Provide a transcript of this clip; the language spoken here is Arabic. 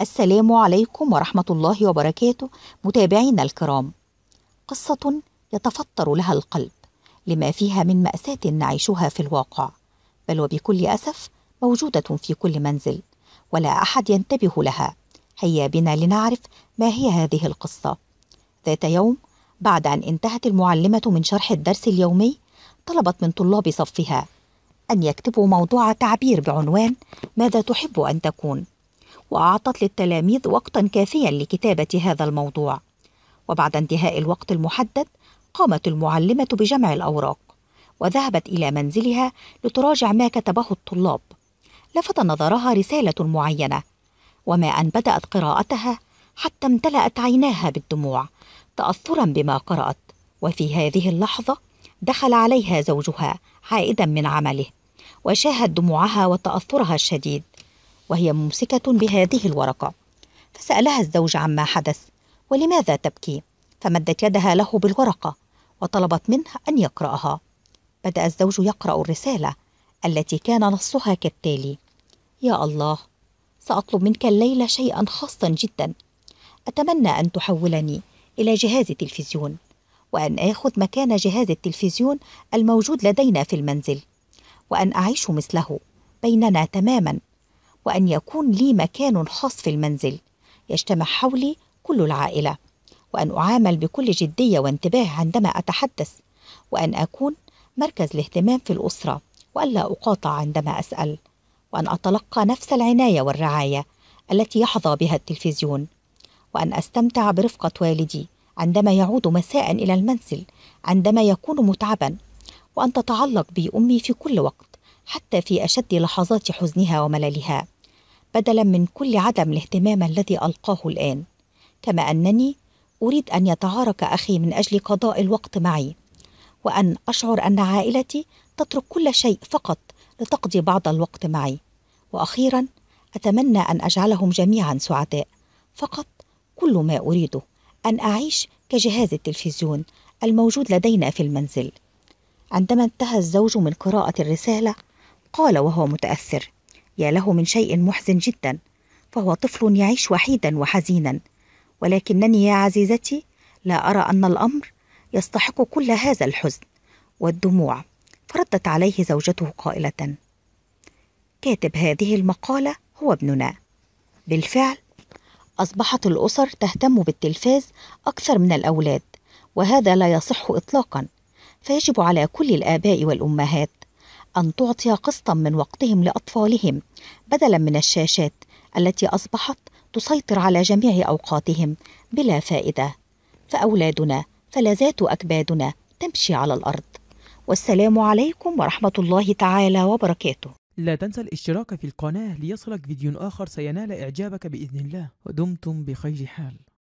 السلام عليكم ورحمة الله وبركاته متابعينا الكرام قصة يتفطر لها القلب لما فيها من مأساة نعيشها في الواقع بل وبكل أسف موجودة في كل منزل ولا أحد ينتبه لها هيا بنا لنعرف ما هي هذه القصة ذات يوم بعد أن انتهت المعلمة من شرح الدرس اليومي طلبت من طلاب صفها أن يكتبوا موضوع تعبير بعنوان ماذا تحب أن تكون؟ وأعطت للتلاميذ وقتا كافيا لكتابة هذا الموضوع وبعد انتهاء الوقت المحدد قامت المعلمة بجمع الأوراق وذهبت إلى منزلها لتراجع ما كتبه الطلاب لفت نظرها رسالة معينة وما أن بدأت قراءتها حتى امتلأت عيناها بالدموع تأثرا بما قرأت وفي هذه اللحظة دخل عليها زوجها عائدا من عمله وشاهد دموعها وتأثرها الشديد وهي ممسكة بهذه الورقة فسألها الزوج عما حدث ولماذا تبكي فمدت يدها له بالورقة وطلبت منه أن يقرأها بدأ الزوج يقرأ الرسالة التي كان نصها كالتالي يا الله سأطلب منك الليلة شيئا خاصا جدا أتمنى أن تحولني إلى جهاز تلفزيون وأن آخذ مكان جهاز التلفزيون الموجود لدينا في المنزل وأن أعيش مثله بيننا تماما وأن يكون لي مكان خاص في المنزل يجتمع حولي كل العائلة وأن أعامل بكل جدية وانتباه عندما أتحدث وأن أكون مركز الاهتمام في الأسرة وألا أقاطع عندما أسأل وأن أتلقى نفس العناية والرعاية التي يحظى بها التلفزيون وأن أستمتع برفقة والدي عندما يعود مساء إلى المنزل عندما يكون متعبا وأن تتعلق بي أمي في كل وقت حتى في أشد لحظات حزنها ومللها بدلا من كل عدم الاهتمام الذي القاه الان كما انني اريد ان يتعارك اخي من اجل قضاء الوقت معي وان اشعر ان عائلتي تترك كل شيء فقط لتقضي بعض الوقت معي واخيرا اتمنى ان اجعلهم جميعا سعداء فقط كل ما اريده ان اعيش كجهاز التلفزيون الموجود لدينا في المنزل عندما انتهى الزوج من قراءه الرساله قال وهو متاثر يا له من شيء محزن جدا فهو طفل يعيش وحيدا وحزينا ولكنني يا عزيزتي لا ارى ان الامر يستحق كل هذا الحزن والدموع فردت عليه زوجته قائله كاتب هذه المقاله هو ابننا بالفعل اصبحت الاسر تهتم بالتلفاز اكثر من الاولاد وهذا لا يصح اطلاقا فيجب على كل الاباء والامهات أن تعطي قسطا من وقتهم لأطفالهم بدلا من الشاشات التي أصبحت تسيطر على جميع أوقاتهم بلا فائدة فأولادنا فلذات أكبادنا تمشي على الأرض والسلام عليكم ورحمة الله تعالى وبركاته لا تنسى الاشتراك في القناة ليصلك فيديو آخر سينال إعجابك بإذن الله ودمتم بخير حال